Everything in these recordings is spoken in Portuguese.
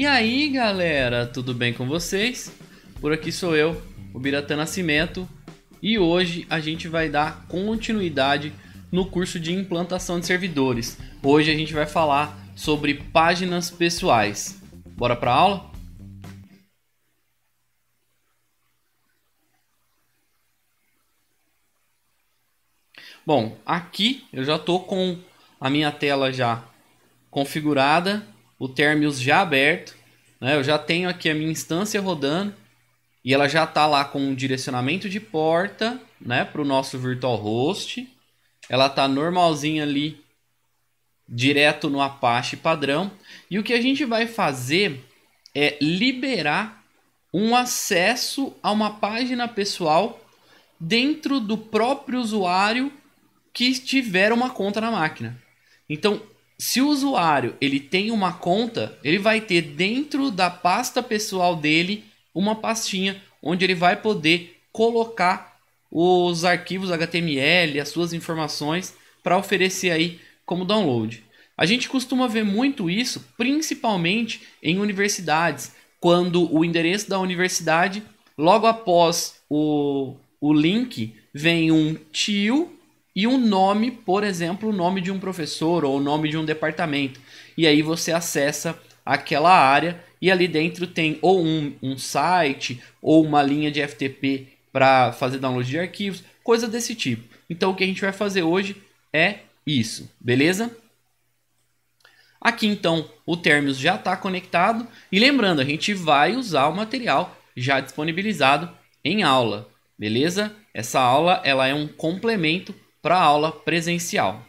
E aí galera, tudo bem com vocês? Por aqui sou eu, o Biratã Nascimento, e hoje a gente vai dar continuidade no curso de implantação de servidores. Hoje a gente vai falar sobre páginas pessoais. Bora para aula? Bom, aqui eu já estou com a minha tela já configurada o Termius já aberto, né? Eu já tenho aqui a minha instância rodando e ela já está lá com um direcionamento de porta, né, para o nosso virtual host. Ela está normalzinha ali, direto no Apache padrão. E o que a gente vai fazer é liberar um acesso a uma página pessoal dentro do próprio usuário que tiver uma conta na máquina. Então, se o usuário ele tem uma conta, ele vai ter dentro da pasta pessoal dele uma pastinha onde ele vai poder colocar os arquivos HTML, as suas informações para oferecer aí como download. A gente costuma ver muito isso, principalmente em universidades, quando o endereço da universidade, logo após o, o link, vem um tio e um nome, por exemplo, o nome de um professor ou o nome de um departamento. E aí você acessa aquela área e ali dentro tem ou um, um site ou uma linha de FTP para fazer download de arquivos, coisa desse tipo. Então o que a gente vai fazer hoje é isso, beleza? Aqui então o Termios já está conectado e lembrando, a gente vai usar o material já disponibilizado em aula, beleza? Essa aula ela é um complemento para a aula presencial.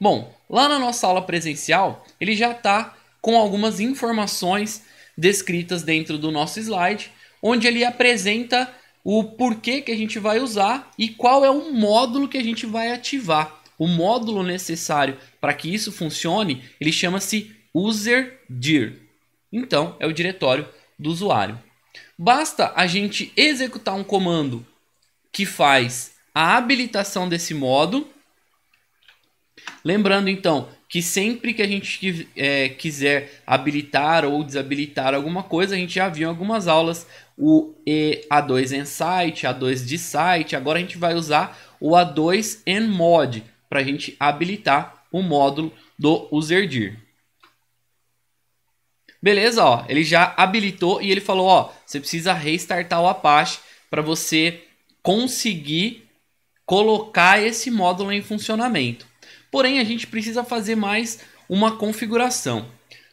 Bom, lá na nossa aula presencial, ele já está com algumas informações descritas dentro do nosso slide, onde ele apresenta o porquê que a gente vai usar e qual é o módulo que a gente vai ativar. O módulo necessário para que isso funcione, ele chama-se UserDir. Então, é o diretório do usuário. Basta a gente executar um comando que faz a habilitação desse modo. Lembrando então que sempre que a gente é, quiser habilitar ou desabilitar alguma coisa, a gente já viu em algumas aulas o A2 Insight, A2 de site. Agora a gente vai usar o A2 EnMod para a gente habilitar o módulo do UserDir. Beleza, ó, ele já habilitou e ele falou, ó, você precisa restartar o Apache para você conseguir colocar esse módulo em funcionamento. Porém, a gente precisa fazer mais uma configuração.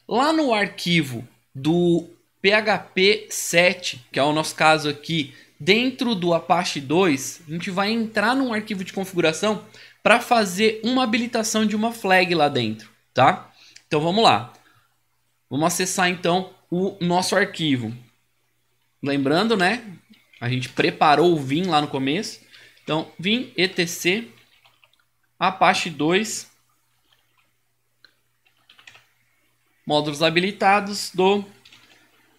Lá no arquivo do PHP 7, que é o nosso caso aqui, dentro do Apache 2, a gente vai entrar num arquivo de configuração para fazer uma habilitação de uma flag lá dentro, tá? Então vamos lá. Vamos acessar então o nosso arquivo. Lembrando, né? A gente preparou o Vim lá no começo. Então, vim etc Apache 2 módulos habilitados do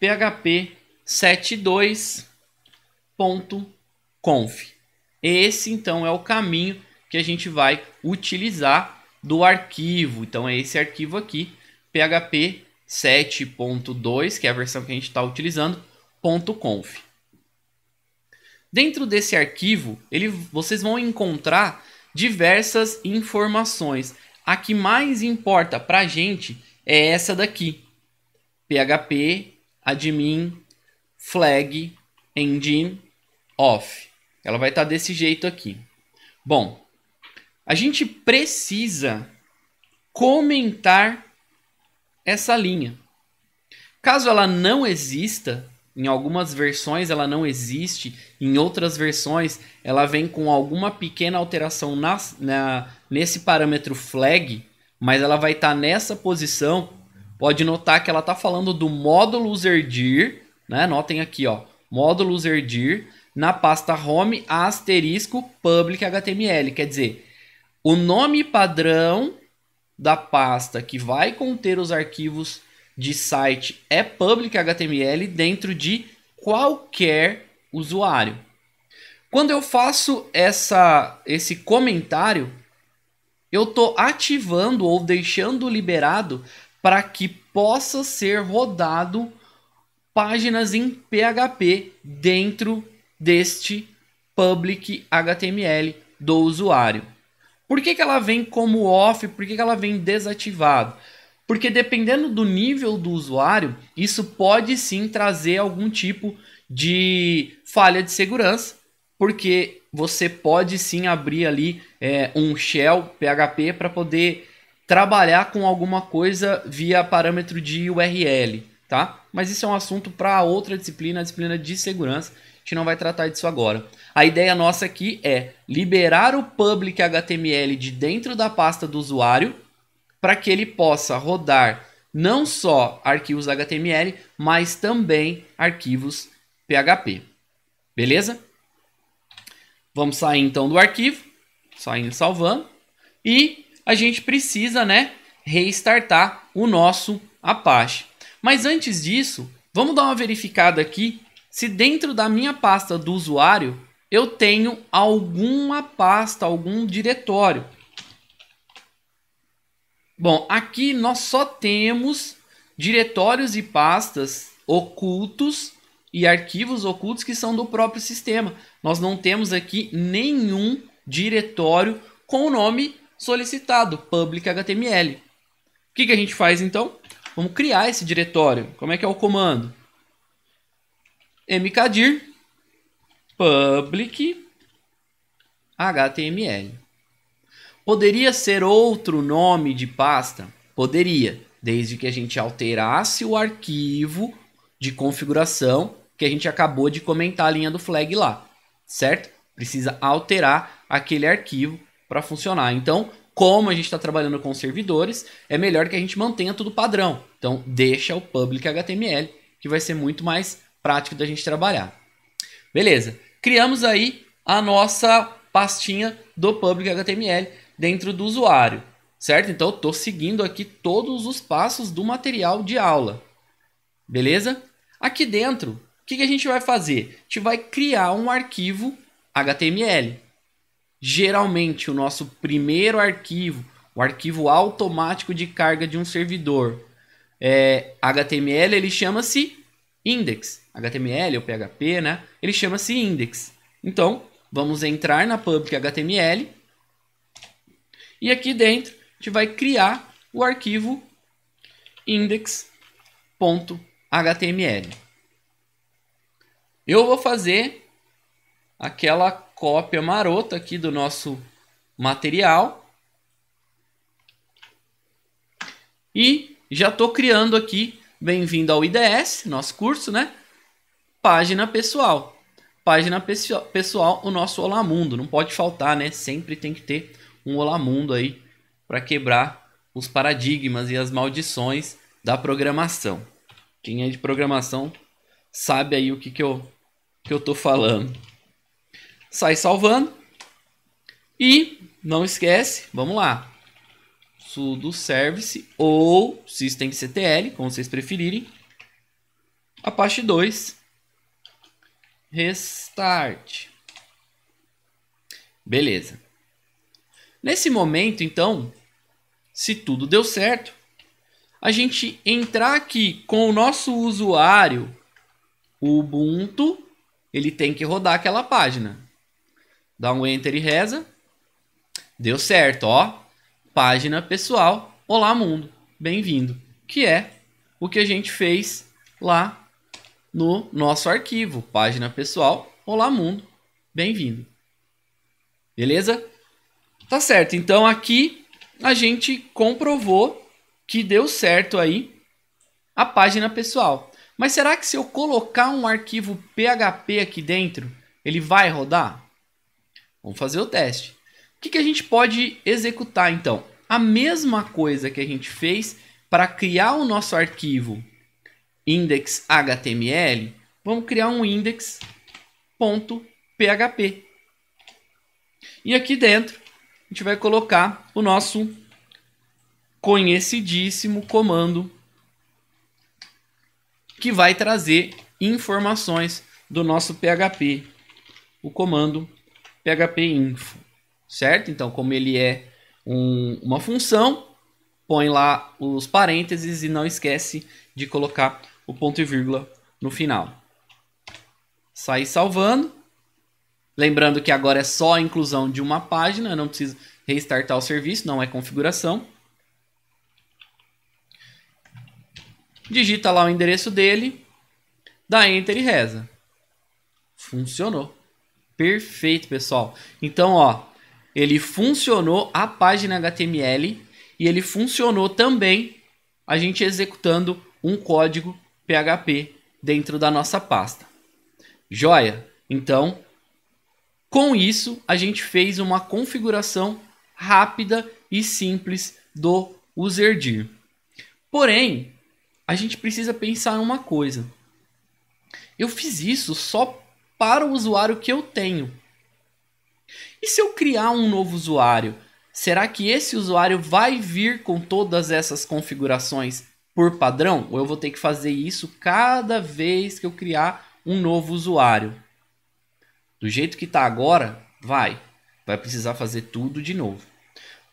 PHP 72.conf. Esse então é o caminho que a gente vai utilizar do arquivo. Então é esse arquivo aqui, PHP 7.2, que é a versão que a gente está utilizando, .conf. Dentro desse arquivo, ele, vocês vão encontrar diversas informações. A que mais importa para a gente é essa daqui. PHP, admin, flag, engine, off. Ela vai estar tá desse jeito aqui. Bom, a gente precisa comentar essa linha. Caso ela não exista, em algumas versões ela não existe, em outras versões ela vem com alguma pequena alteração nas, na, nesse parâmetro flag, mas ela vai estar tá nessa posição. Pode notar que ela está falando do módulo userdir, né? Notem aqui, ó, módulo userdir na pasta home asterisco public html, quer dizer, o nome padrão da pasta que vai conter os arquivos de site é public HTML dentro de qualquer usuário. Quando eu faço essa, esse comentário, eu estou ativando ou deixando liberado para que possa ser rodado páginas em PHP dentro deste public HTML do usuário. Por que, que ela vem como off? Por que, que ela vem desativado? Porque dependendo do nível do usuário, isso pode sim trazer algum tipo de falha de segurança, porque você pode sim abrir ali é, um shell PHP para poder trabalhar com alguma coisa via parâmetro de URL, tá? Mas isso é um assunto para outra disciplina, a disciplina de segurança. A gente não vai tratar disso agora. A ideia nossa aqui é liberar o public HTML de dentro da pasta do usuário para que ele possa rodar não só arquivos HTML, mas também arquivos PHP. Beleza? Vamos sair então do arquivo, saindo e salvando, e a gente precisa, né, restartar o nosso Apache. Mas antes disso, vamos dar uma verificada aqui se dentro da minha pasta do usuário eu tenho alguma pasta, algum diretório Bom, aqui nós só temos diretórios e pastas ocultos e arquivos ocultos que são do próprio sistema. Nós não temos aqui nenhum diretório com o nome solicitado, public HTML. O que, que a gente faz então? Vamos criar esse diretório. Como é que é o comando? mkdir public html. Poderia ser outro nome de pasta? Poderia, desde que a gente alterasse o arquivo de configuração que a gente acabou de comentar a linha do flag lá, certo? Precisa alterar aquele arquivo para funcionar. Então, como a gente está trabalhando com servidores, é melhor que a gente mantenha tudo padrão. Então, deixa o public HTML, que vai ser muito mais prático da gente trabalhar. Beleza, criamos aí a nossa pastinha do public HTML dentro do usuário, certo? Então, estou seguindo aqui todos os passos do material de aula, beleza? Aqui dentro, o que, que a gente vai fazer? A gente vai criar um arquivo HTML. Geralmente, o nosso primeiro arquivo, o arquivo automático de carga de um servidor, é, HTML, ele chama-se index. HTML ou PHP, né? Ele chama-se index. Então, vamos entrar na public é HTML e aqui dentro a gente vai criar o arquivo index.html. Eu vou fazer aquela cópia marota aqui do nosso material. E já estou criando aqui, bem-vindo ao IDS, nosso curso, né? Página pessoal. Página pessoal, o nosso Olá Mundo, não pode faltar, né? Sempre tem que ter um Olá Mundo aí para quebrar os paradigmas e as maldições da programação. Quem é de programação sabe aí o que, que, eu, que eu tô falando. Sai salvando e não esquece, vamos lá, sudo service ou systemctl, como vocês preferirem, Apache 2, restart. Beleza. Nesse momento, então, se tudo deu certo, a gente entrar aqui com o nosso usuário o Ubuntu, ele tem que rodar aquela página. Dá um enter e reza. Deu certo, ó. Página pessoal. Olá mundo, bem-vindo. Que é o que a gente fez lá no nosso arquivo, página pessoal. Olá mundo, bem-vindo. Beleza? Tá certo, então aqui a gente comprovou que deu certo aí a página pessoal. Mas será que se eu colocar um arquivo PHP aqui dentro, ele vai rodar? Vamos fazer o teste. O que, que a gente pode executar então? A mesma coisa que a gente fez para criar o nosso arquivo index.html, vamos criar um index.php. E aqui dentro a gente vai colocar o nosso conhecidíssimo comando que vai trazer informações do nosso PHP, o comando phpinfo, certo? Então, como ele é um, uma função, põe lá os parênteses e não esquece de colocar o ponto e vírgula no final. Sair salvando. Lembrando que agora é só a inclusão de uma página, não precisa restartar o serviço, não é configuração. Digita lá o endereço dele, dá enter e reza. Funcionou. Perfeito, pessoal. Então, ó, ele funcionou a página HTML e ele funcionou também a gente executando um código PHP dentro da nossa pasta. Joia? Então, com isso, a gente fez uma configuração rápida e simples do userdir. Porém, a gente precisa pensar em uma coisa. Eu fiz isso só para o usuário que eu tenho. E se eu criar um novo usuário, será que esse usuário vai vir com todas essas configurações por padrão? Ou eu vou ter que fazer isso cada vez que eu criar um novo usuário? Do jeito que está agora, vai. Vai precisar fazer tudo de novo.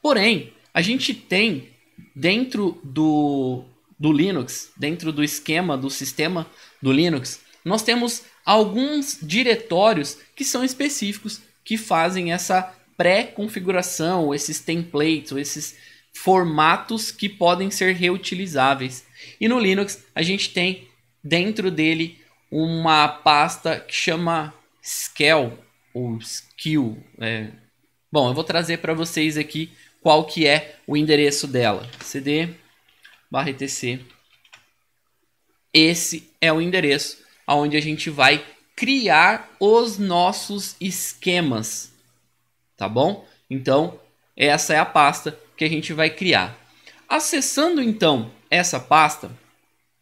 Porém, a gente tem dentro do, do Linux, dentro do esquema do sistema do Linux, nós temos alguns diretórios que são específicos que fazem essa pré-configuração, esses templates, ou esses formatos que podem ser reutilizáveis. E no Linux a gente tem dentro dele uma pasta que chama Scale ou Skill. É... Bom, eu vou trazer para vocês aqui qual que é o endereço dela. cd barra etc. Esse é o endereço onde a gente vai criar os nossos esquemas, tá bom? Então, essa é a pasta que a gente vai criar. Acessando então essa pasta,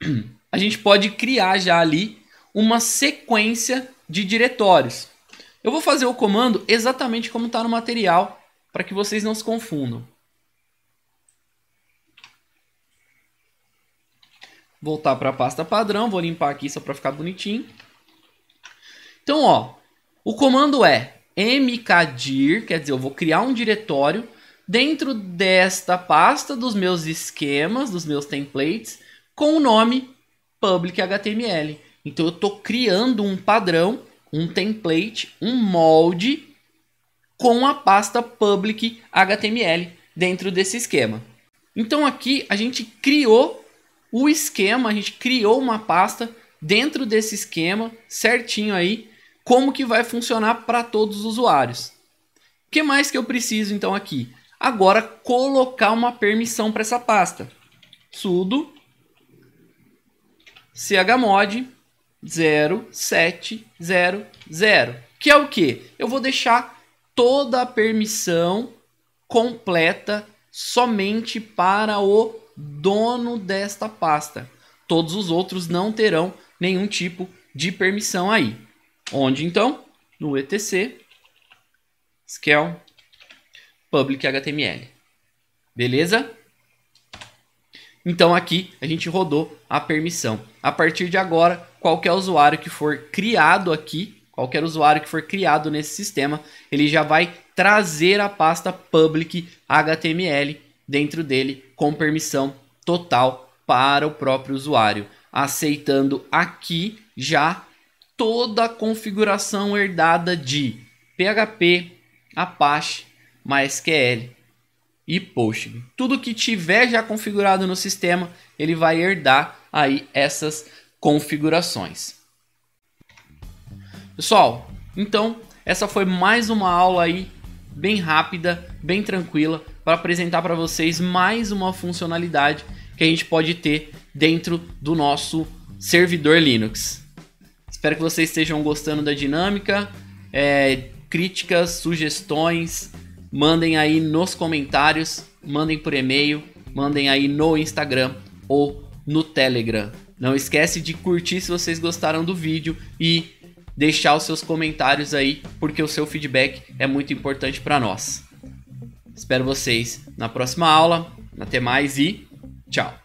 a gente pode criar já ali uma sequência de diretórios. Eu vou fazer o comando exatamente como está no material, para que vocês não se confundam. Voltar para a pasta padrão, vou limpar aqui só para ficar bonitinho. Então, ó, o comando é mkdir, quer dizer, eu vou criar um diretório dentro desta pasta dos meus esquemas, dos meus templates, com o nome public.html. Então eu estou criando um padrão, um template, um molde com a pasta public HTML dentro desse esquema. Então aqui a gente criou o esquema, a gente criou uma pasta dentro desse esquema certinho aí, como que vai funcionar para todos os usuários. O que mais que eu preciso então aqui? Agora colocar uma permissão para essa pasta. sudo chmod 0, 7, 0, 0. Que é o que? Eu vou deixar toda a permissão completa somente para o dono desta pasta. Todos os outros não terão nenhum tipo de permissão aí. Onde então? No etc scale public html. Beleza? Então aqui a gente rodou a permissão. A partir de agora, qualquer é usuário que for criado aqui, qualquer usuário que for criado nesse sistema, ele já vai trazer a pasta public HTML dentro dele com permissão total para o próprio usuário, aceitando aqui já toda a configuração herdada de PHP, Apache, MySQL, e push Tudo que tiver já configurado no sistema, ele vai herdar aí essas configurações. Pessoal, então essa foi mais uma aula aí bem rápida, bem tranquila para apresentar para vocês mais uma funcionalidade que a gente pode ter dentro do nosso servidor Linux. Espero que vocês estejam gostando da dinâmica. É, críticas, sugestões, mandem aí nos comentários, mandem por e-mail, mandem aí no Instagram ou no Telegram. Não esquece de curtir se vocês gostaram do vídeo e deixar os seus comentários aí, porque o seu feedback é muito importante para nós. Espero vocês na próxima aula. Até mais e tchau!